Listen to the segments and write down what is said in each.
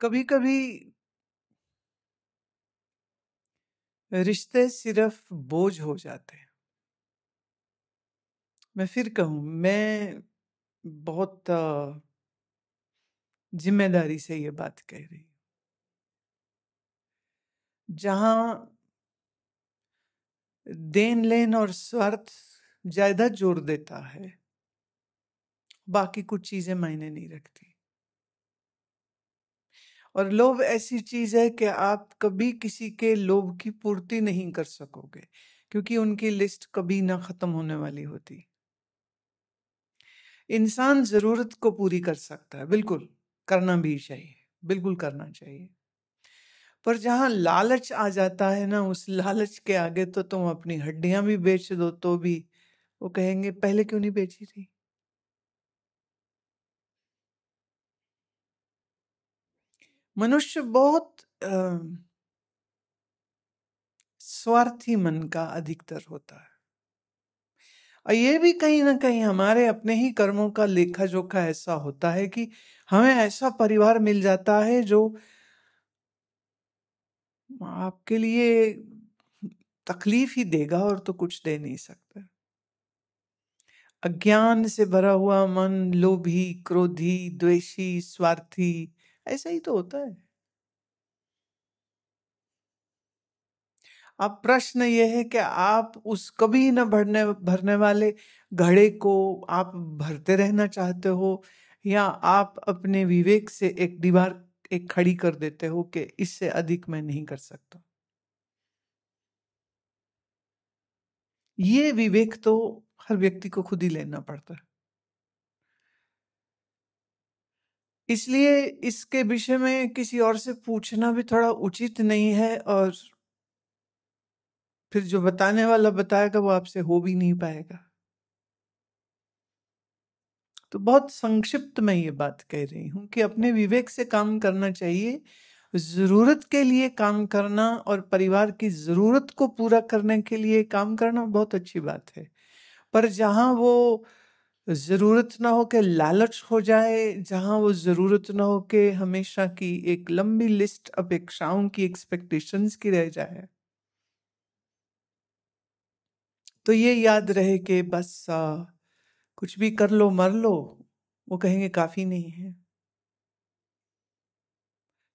कभी कभी रिश्ते सिर्फ बोझ हो जाते हैं मैं फिर कहूं मैं बहुत जिम्मेदारी से ये बात कह रही हूँ देन लेन और स्वार्थ ज्यादा जोर देता है बाकी कुछ चीजें मायने नहीं रखती और लोभ ऐसी चीज है कि आप कभी किसी के लोभ की पूर्ति नहीं कर सकोगे क्योंकि उनकी लिस्ट कभी ना खत्म होने वाली होती इंसान जरूरत को पूरी कर सकता है बिल्कुल करना भी चाहिए बिल्कुल करना चाहिए पर जहां लालच आ जाता है ना उस लालच के आगे तो तुम अपनी हड्डियां भी बेच दो तो भी वो कहेंगे पहले क्यों नहीं बेची थी मनुष्य बहुत स्वार्थी मन का अधिकतर होता है और ये भी कहीं ना कहीं हमारे अपने ही कर्मों का लेखा जोखा ऐसा होता है कि हमें ऐसा परिवार मिल जाता है जो आपके लिए तकलीफ ही देगा और तो कुछ दे नहीं सकता अज्ञान से भरा हुआ मन लोभी क्रोधी द्वेषी स्वार्थी ऐसा ही तो होता है अब प्रश्न यह है कि आप उस कभी न भरने भरने वाले घड़े को आप भरते रहना चाहते हो या आप अपने विवेक से एक दीवार एक खड़ी कर देते हो कि इससे अधिक मैं नहीं कर सकता ये विवेक तो हर व्यक्ति को खुद ही लेना पड़ता है इसलिए इसके विषय में किसी और से पूछना भी थोड़ा उचित नहीं है और फिर जो बताने वाला बताएगा वो आपसे हो भी नहीं पाएगा तो बहुत संक्षिप्त में ये बात कह रही हूं कि अपने विवेक से काम करना चाहिए ज़रूरत के लिए काम करना और परिवार की ज़रूरत को पूरा करने के लिए काम करना बहुत अच्छी बात है पर जहां वो ज़रूरत ना हो के लालच हो जाए जहाँ वो ज़रूरत ना हो के हमेशा की एक लंबी लिस्ट अपेक्षाओं की एक्सपेक्टेशंस की रह जाए तो ये याद रहे कि बस आ, कुछ भी कर लो मर लो वो कहेंगे काफ़ी नहीं है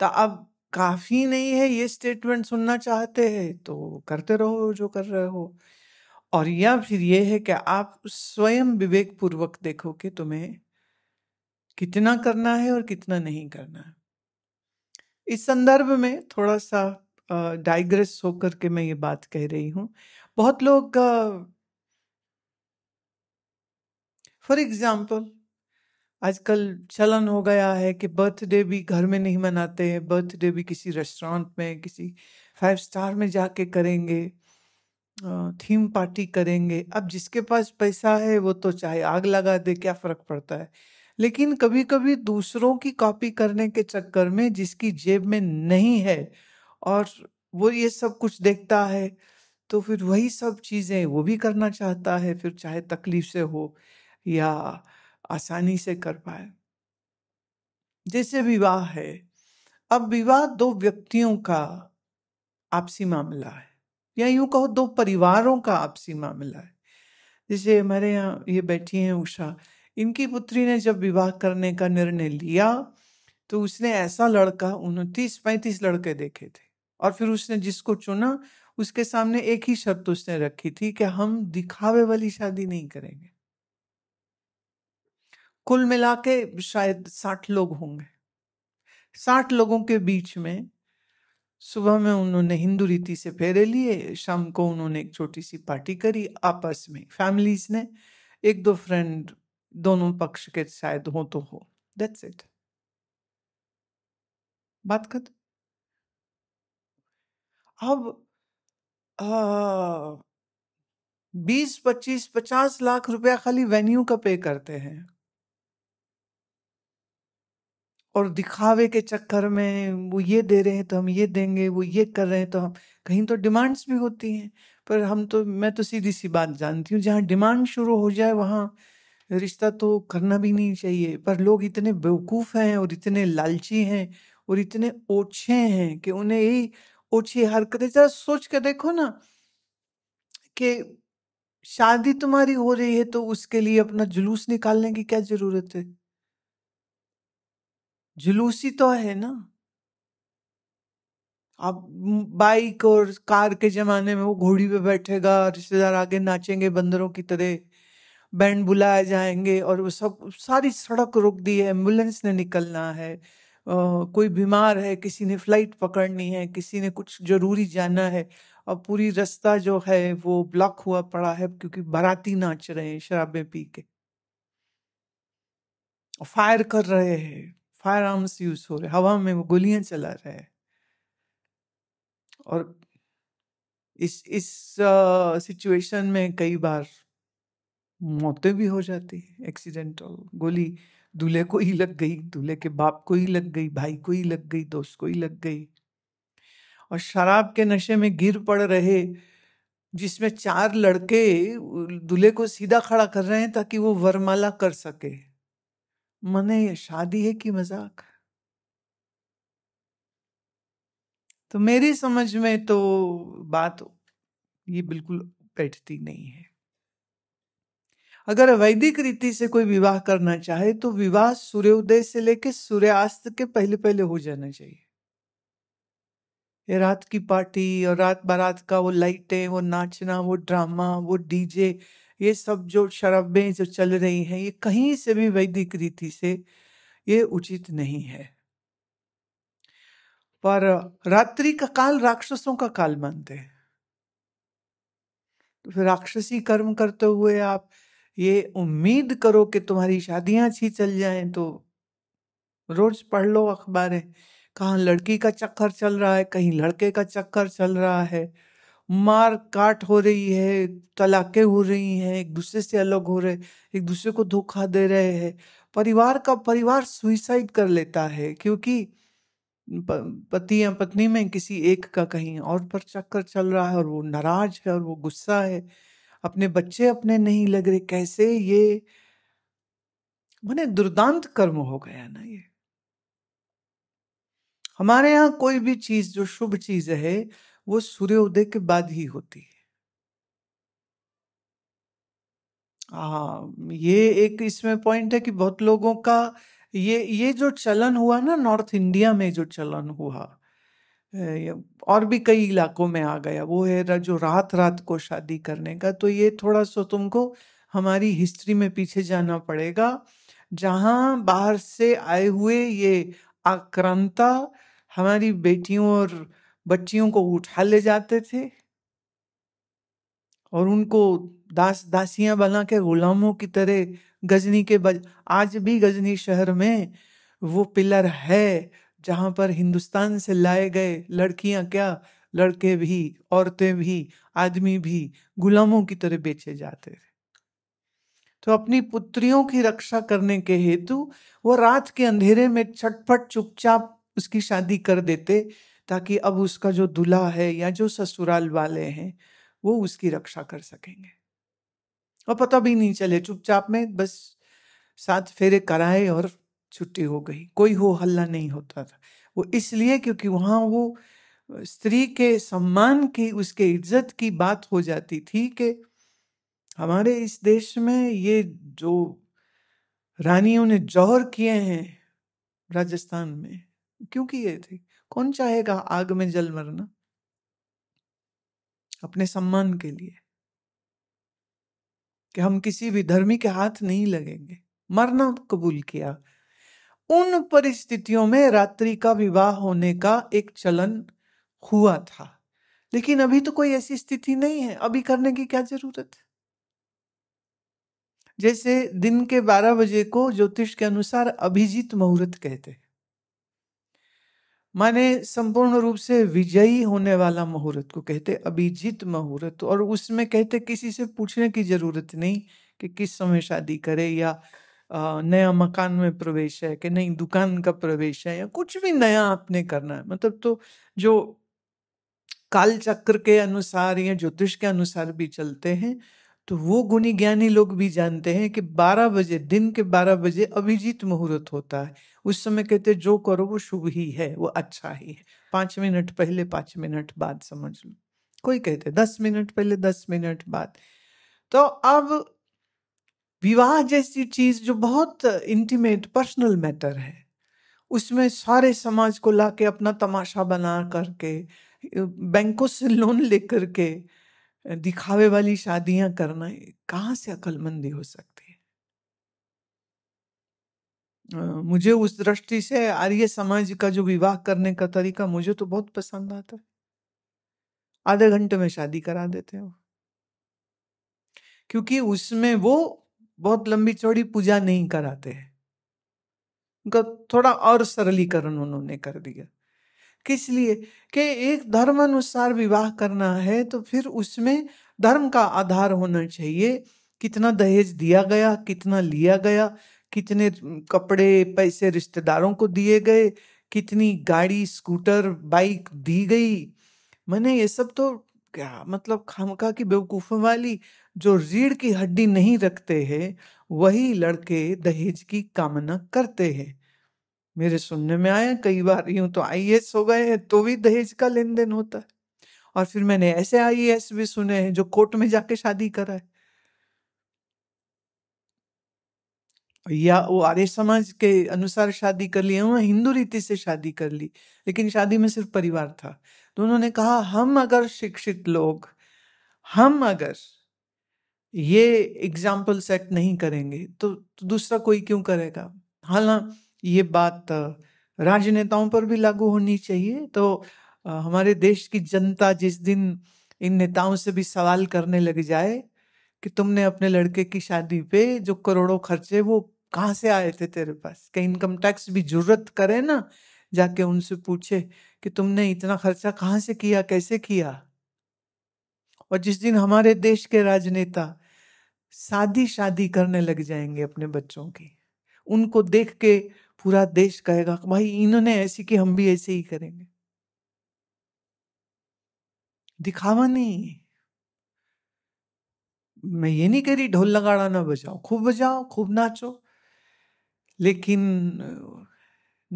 तो अब काफ़ी नहीं है ये स्टेटमेंट सुनना चाहते हैं तो करते रहो जो कर रहे हो और या फिर ये है कि आप स्वयं विवेक पूर्वक देखो कि तुम्हें कितना करना है और कितना नहीं करना है इस संदर्भ में थोड़ा सा डाइग्रेस होकर के मैं ये बात कह रही हूँ बहुत लोग फॉर एग्जाम्पल आजकल चलन हो गया है कि बर्थडे भी घर में नहीं मनाते हैं बर्थडे भी किसी रेस्टोरेंट में किसी फाइव स्टार में जाके करेंगे थीम पार्टी करेंगे। अब जिसके पास पैसा है वो तो चाहे आग लगा दे क्या फ़र्क पड़ता है। लेकिन कभी-कभी दूसरों की कॉपी करने के चक्कर में जिसकी जेब में नहीं है और वो ये सब कुछ देखता है, तो फिर वही सब चीज़ें वो भी करना चाहता है, फिर चाहे तकलीफ़ से हो या आसानी से कर पाए। जैसे विवाह है, अब विवाह दो व्यक्तियों का आपसी मामला है। या यूं कहो दो परिवारों का आपसी मामला है जैसे हमारे यहाँ ये बैठी हैं उषा इनकी पुत्री ने जब विवाह करने का निर्णय लिया तो उसने ऐसा लड़का उनतीस पैंतीस लड़के देखे थे और फिर उसने जिसको चुना उसके सामने एक ही शर्त उसने रखी थी कि हम दिखावे वाली शादी नहीं करेंगे कुल मिला के शायद साठ लोग होंगे साठ लोगों के बीच में सुबह में उन्होंने हिंदू रीति से फेरे लिए शाम को उन्होंने एक छोटी सी पार्टी करी आपस में फैमिलीज ने एक दो फ्रेंड दोनों पक्ष के शायद हो तो हो दैट्स इट बात कर अब बीस पच्चीस पचास लाख रुपया खाली वेन्यू का पे करते हैं और दिखावे के चक्कर में वो ये दे रहे हैं तो हम ये देंगे वो ये कर रहे हैं तो हम कहीं तो डिमांड्स भी होती हैं पर हम तो मैं तो सीधी सी बात जानती हूँ जहाँ डिमांड शुरू हो जाए वहाँ रिश्ता तो करना भी नहीं चाहिए पर लोग इतने बेवकूफ़ हैं और इतने लालची हैं और इतने ओछे हैं कि उन्हें यही ओछी हरकतें जरा सोच के देखो ना कि शादी तुम्हारी हो रही है तो उसके लिए अपना जुलूस निकालने की क्या ज़रूरत है जुलूसी तो है ना आप बाइक और कार के जमाने में वो घोड़ी पे बैठेगा रिश्तेदार आगे नाचेंगे बंदरों की तरह बैंड बुलाए जाएंगे और वो सब सारी सड़क रोक दी है एम्बुलेंस ने निकलना है आ, कोई बीमार है किसी ने फ्लाइट पकड़नी है किसी ने कुछ जरूरी जाना है और पूरी रास्ता जो है वो ब्लॉक हुआ पड़ा है क्योंकि बाराती नाच रहे हैं शराबें पी के फायर कर रहे हैं फायर आर्म्स यूज हो रहे हवा में वो गोलियां चला रहे हैं और इस इस सिचुएशन में कई बार मौतें भी हो जाती है एक्सीडेंटल गोली दूल्हे को ही लग गई दूल्हे के बाप को ही लग गई भाई को ही लग गई दोस्त को ही लग गई और शराब के नशे में गिर पड़ रहे जिसमें चार लड़के दूल्हे को सीधा खड़ा कर रहे हैं ताकि वो वरमाला कर सके मने ये शादी है कि मजाक तो मेरी समझ में तो बात ये बिल्कुल बैठती नहीं है अगर वैदिक रीति से कोई विवाह करना चाहे तो विवाह सूर्योदय से लेकर सूर्यास्त के पहले पहले हो जाना चाहिए ये रात की पार्टी और रात बारात का वो लाइटें वो नाचना वो ड्रामा वो डीजे ये सब जो शराबें जो चल रही हैं ये कहीं से भी वैदिक रीति से ये उचित नहीं है पर रात्रि का काल राक्षसों का काल मानते हैं तो फिर राक्षसी कर्म करते हुए आप ये उम्मीद करो कि तुम्हारी शादियां अच्छी चल जाएं तो रोज पढ़ लो अखबारें कहाँ लड़की का चक्कर चल रहा है कहीं लड़के का चक्कर चल रहा है मार काट हो रही है तलाकें हो रही हैं एक दूसरे से अलग हो रहे एक दूसरे को धोखा दे रहे हैं परिवार का परिवार सुइसाइड कर लेता है क्योंकि पति या पत्नी में किसी एक का कहीं और पर चक्कर चल रहा है और वो नाराज है और वो गुस्सा है अपने बच्चे अपने नहीं लग रहे कैसे ये मैंने दुर्दांत कर्म हो गया ना ये हमारे यहाँ कोई भी चीज जो शुभ चीज है वो सूर्योदय के बाद ही होती है आ, हाँ, ये एक इसमें पॉइंट है कि बहुत लोगों का ये ये जो चलन हुआ ना नॉर्थ इंडिया में जो चलन हुआ और भी कई इलाकों में आ गया वो है जो रात रात को शादी करने का तो ये थोड़ा सा तुमको हमारी हिस्ट्री में पीछे जाना पड़ेगा जहाँ बाहर से आए हुए ये आक्रांता हमारी बेटियों और बच्चियों को उठा ले जाते थे और उनको दास दासियां बना के गुलामों की तरह गजनी के बज आज भी गजनी शहर में वो पिलर है जहां पर हिंदुस्तान से लाए गए लड़कियां क्या लड़के भी औरतें भी आदमी भी गुलामों की तरह बेचे जाते थे तो अपनी पुत्रियों की रक्षा करने के हेतु वो रात के अंधेरे में छटपट चुपचाप उसकी शादी कर देते ताकि अब उसका जो दूल्हा है या जो ससुराल वाले हैं वो उसकी रक्षा कर सकेंगे और पता भी नहीं चले चुपचाप में बस सात फेरे कराए और छुट्टी हो गई कोई हो हल्ला नहीं होता था वो इसलिए क्योंकि वहाँ वो स्त्री के सम्मान की उसके इज्जत की बात हो जाती थी कि हमारे इस देश में ये जो रानियों ने जौहर किए हैं राजस्थान में क्यों किए थे कौन चाहेगा आग में जल मरना अपने सम्मान के लिए कि हम किसी भी धर्मी के हाथ नहीं लगेंगे मरना कबूल किया उन परिस्थितियों में रात्रि का विवाह होने का एक चलन हुआ था लेकिन अभी तो कोई ऐसी स्थिति नहीं है अभी करने की क्या जरूरत है जैसे दिन के 12 बजे को ज्योतिष के अनुसार अभिजीत मुहूर्त कहते हैं माने संपूर्ण रूप से विजयी होने वाला मुहूर्त को कहते अभिजीत मुहूर्त और उसमें कहते किसी से पूछने की जरूरत नहीं कि किस समय शादी करे या नया मकान में प्रवेश है कि नई दुकान का प्रवेश है या कुछ भी नया आपने करना है मतलब तो जो काल चक्र के अनुसार या ज्योतिष के अनुसार भी चलते हैं तो वो गुणी ज्ञानी लोग भी जानते हैं कि 12 बजे दिन के 12 बजे अभिजीत मुहूर्त होता है उस समय कहते जो करो वो शुभ ही है वो अच्छा ही है पांच मिनट पहले पांच मिनट बाद समझ लो कोई कहते दस मिनट पहले दस मिनट बाद तो अब विवाह जैसी चीज जो बहुत इंटीमेट पर्सनल मैटर है उसमें सारे समाज को लाके अपना तमाशा बना करके बैंकों से लोन लेकर के दिखावे वाली शादियां करना कहां से अकलमंदी हो सकती है मुझे उस दृष्टि से आर्य समाज का जो विवाह करने का तरीका मुझे तो बहुत पसंद आता है आधे घंटे में शादी करा देते हो क्योंकि उसमें वो बहुत लंबी चौड़ी पूजा नहीं कराते हैं उनका थोड़ा और सरलीकरण उन्होंने कर दिया किस लिए कि एक धर्म अनुसार विवाह करना है तो फिर उसमें धर्म का आधार होना चाहिए कितना दहेज दिया गया कितना लिया गया कितने कपड़े पैसे रिश्तेदारों को दिए गए कितनी गाड़ी स्कूटर बाइक दी गई मैंने ये सब तो क्या मतलब खामखा की बेवकूफ़ वाली जो रीढ़ की हड्डी नहीं रखते हैं वही लड़के दहेज की कामना करते हैं मेरे सुनने में आया कई बार यूं तो आई हो गए हैं तो भी दहेज का लेन देन होता है और फिर मैंने ऐसे आई भी सुने हैं जो कोर्ट में जाके शादी करा है या वो आर्य समाज के अनुसार शादी कर लिए उन्होंने हिंदू रीति से शादी कर ली लेकिन शादी में सिर्फ परिवार था तो उन्होंने कहा हम अगर शिक्षित लोग हम अगर ये एग्जाम्पल सेट नहीं करेंगे तो, तो दूसरा कोई क्यों करेगा हालांकि ये बात राजनेताओं पर भी लागू होनी चाहिए तो हमारे देश की जनता जिस दिन इन नेताओं से भी सवाल करने लग जाए कि तुमने अपने लड़के की शादी पे जो करोड़ों खर्चे वो कहाँ से आए थे तेरे पास कहीं इनकम टैक्स भी जरूरत करे ना जाके उनसे पूछे कि तुमने इतना खर्चा कहाँ से किया कैसे किया और जिस दिन हमारे देश के राजनेता शादी शादी करने लग जाएंगे अपने बच्चों की उनको देख के पूरा देश कहेगा भाई इन्होंने ऐसी कि हम भी ऐसे ही करेंगे दिखावा नहीं मैं ये नहीं कह रही ढोल लगाड़ा ना बजाओ खूब बजाओ खूब नाचो लेकिन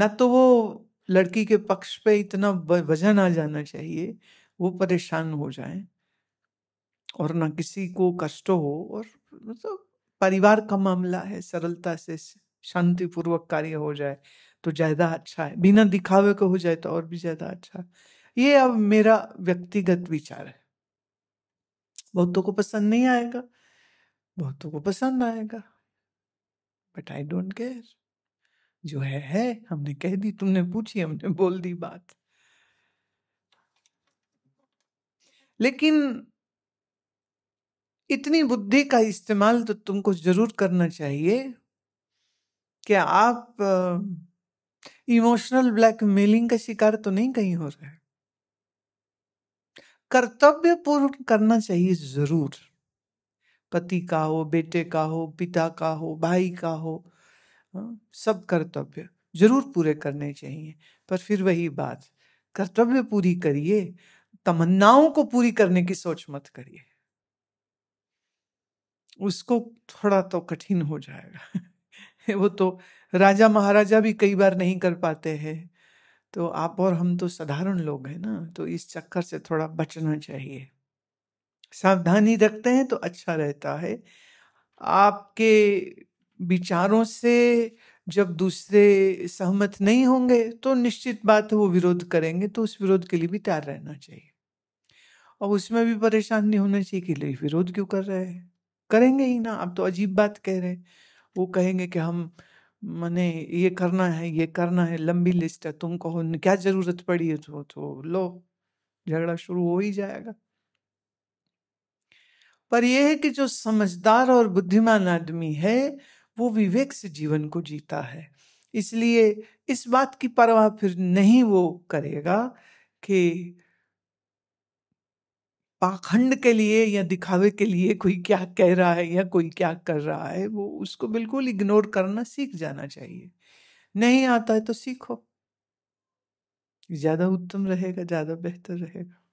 ना तो वो लड़की के पक्ष पे इतना वजन आ जाना चाहिए वो परेशान हो जाए और ना किसी को कष्ट हो और मतलब तो परिवार का मामला है सरलता से शांतिपूर्वक कार्य हो जाए तो ज्यादा अच्छा है बिना दिखावे को हो जाए तो और भी ज्यादा अच्छा है ये अब मेरा व्यक्तिगत विचार है बहुतों को पसंद नहीं आएगा बहुतों को पसंद आएगा बट आई डोंट केयर जो है है हमने कह दी तुमने पूछी हमने बोल दी बात लेकिन इतनी बुद्धि का इस्तेमाल तो तुमको जरूर करना चाहिए क्या आप इमोशनल ब्लैकमेलिंग का शिकार तो नहीं कहीं हो रहे कर्तव्य पूर्ण करना चाहिए जरूर पति का हो बेटे का हो पिता का हो भाई का हो सब कर्तव्य जरूर पूरे करने चाहिए पर फिर वही बात कर्तव्य पूरी करिए तमन्नाओं को पूरी करने की सोच मत करिए उसको थोड़ा तो कठिन हो जाएगा वो तो राजा महाराजा भी कई बार नहीं कर पाते हैं तो आप और हम तो साधारण लोग हैं ना तो इस चक्कर से थोड़ा बचना चाहिए सावधानी रखते हैं तो अच्छा रहता है आपके विचारों से जब दूसरे सहमत नहीं होंगे तो निश्चित बात है वो विरोध करेंगे तो उस विरोध के लिए भी तैयार रहना चाहिए और उसमें भी परेशान नहीं होना चाहिए कि विरोध क्यों कर रहे हैं करेंगे ही ना आप तो अजीब बात कह रहे हैं वो कहेंगे कि हम मैंने ये करना है ये करना है लंबी लिस्ट है तुम कहो क्या जरूरत पड़ी है तो, तो लो झगड़ा शुरू हो ही जाएगा पर यह है कि जो समझदार और बुद्धिमान आदमी है वो विवेक से जीवन को जीता है इसलिए इस बात की परवाह फिर नहीं वो करेगा कि पाखंड के लिए या दिखावे के लिए कोई क्या कह रहा है या कोई क्या कर रहा है वो उसको बिल्कुल इग्नोर करना सीख जाना चाहिए नहीं आता है तो सीखो ज़्यादा उत्तम रहेगा ज़्यादा बेहतर रहेगा